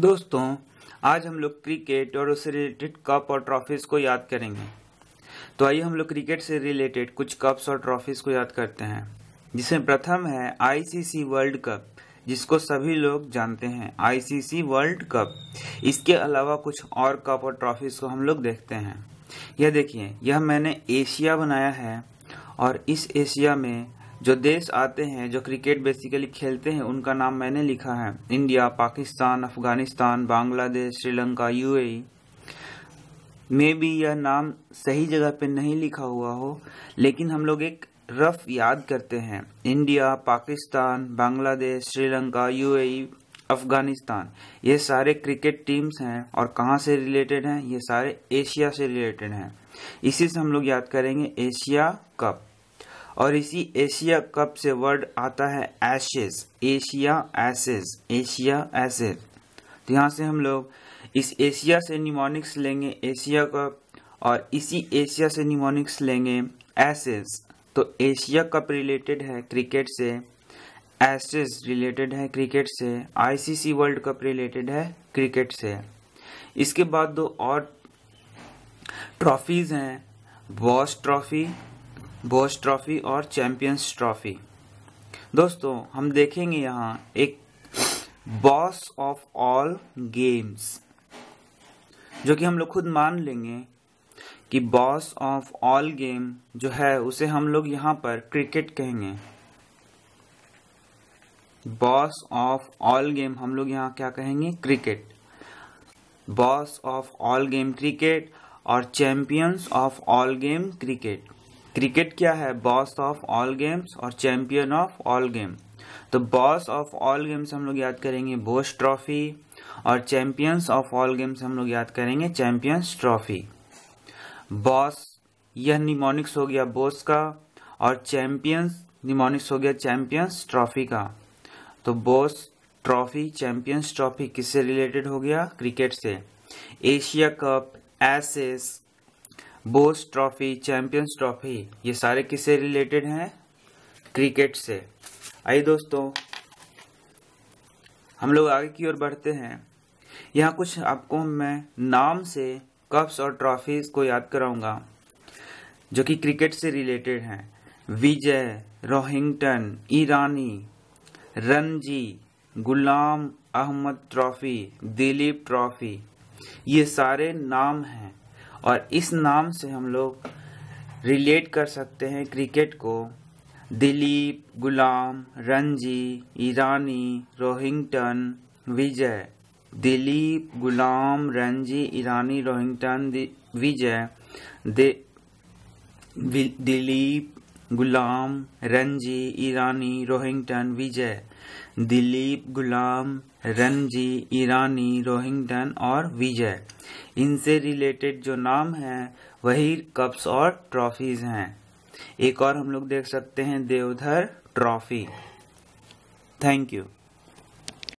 दोस्तों आज हम लोग क्रिकेट और उससे रिलेटेड कप और ट्रॉफीज को याद करेंगे तो आइए हम लोग क्रिकेट से रिलेटेड कुछ कप्स और ट्रॉफीज को याद करते हैं जिसमें प्रथम है आईसीसी वर्ल्ड कप जिसको सभी लोग जानते हैं आईसीसी वर्ल्ड कप इसके अलावा कुछ और कप और ट्रॉफीज को हम लोग देखते हैं यह देखिए यह मैंने एशिया बनाया है और इस एशिया में जो देश आते हैं जो क्रिकेट बेसिकली खेलते हैं उनका नाम मैंने लिखा है India Pakistan Afghanistan Bangladesh Sri Lanka UAE maybe यह नाम सही जगह पे नहीं लिखा हुआ हो लेकिन हम लोग एक रफ याद करते हैं India Pakistan Bangladesh Sri Lanka UAE e, Afghanistan ये सारे क्रिकेट टीम्स हैं और कहाँ से रिलेटेड हैं ये सारे एशिया से रिलेटेड हैं इसी से हम लोग याद करेंगे एशिया कप और इसी एशिया कप से वर्ड आता है Ashes Asia Ashes Asia Ashes तो यहाँ से हम लोग इस एशिया से निमोनिक्स लेंगे एशिया कप और इसी एशिया से निमोनिक्स लेंगे एसेज तो एशिया कप रिलेटेड है क्रिकेट से एसेज रिलेटेड है क्रिकेट से आईसीसी वर्ल्ड कप रिलेटेड है क्रिकेट से इसके बाद दो और ट्रॉफीज हैं बॉस ट्रॉफी बोस ट्रॉफी और चैंपियंस ट्रॉफी दोस्तों हम देखेंगे यहाँ एक बॉस ऑफ ऑल गेम्स जो कि हम लोग खुद मान लेंगे कि बॉस ऑफ ऑल गेम जो है उसे हम लोग यहाँ पर क्रिकेट कहेंगे बॉस ऑफ ऑल गेम हम लोग यहाँ क्या कहेंगे cricket boss of all game cricket और champions of all game cricket cricket क्या है बॉस ऑफ ऑल गेम्स और चैंपियन ऑफ ऑल गेम तो बॉस ऑफ ऑल गेम्स हम लोग याद करेंगे बोस ट्रॉफी और चैंपियंस ऑफ ऑल गेम्स हम लोग याद करेंगे चैंपियंस ट्रॉफी बॉस यह निमोनिक्स हो गया बोस का और चैंपियंस निमोनिक्स हो गया चैंपियंस ट्रॉफी का तो बोस ट्रॉफी चैंपियंस ट्रॉफी किससे रिलेटेड हो गया क्रिकेट से Asia cup Ashes Bose trophy champions trophy ये सारे किससे रिलेटेड हैं क्रिकेट से आइए दोस्तों हम लोग आगे की ओर बढ़ते हैं यहाँ कुछ आपको मैं नाम से कप्स और ट्रॉफीज को याद कराऊंगा जो कि क्रिकेट से रिलेटेड हैं विजय रोहिंगटन ईरानी रणजी गुलाम अहमद ट्रॉफी दिलीप ट्रॉफी ये सारे नाम हैं और इस नाम से हम लोग रिलेट कर सकते हैं क्रिकेट को दिलीप गुलाम रणजी ईरानी रोहिंगटन विजय दिलीप गुलाम रणजी ईरानी रोहिंगटन विजय दिलीप गुलाम रंजी ईरानी रोहिंगटन विजय दिलीप गुलाम रंजी ईरानी रोहिंगटन और विजय इनसे रिलेटेड जो नाम हैं वही कप्स और ट्रॉफीज हैं एक और हम लोग देख सकते हैं देवधर ट्रॉफी थैंक यू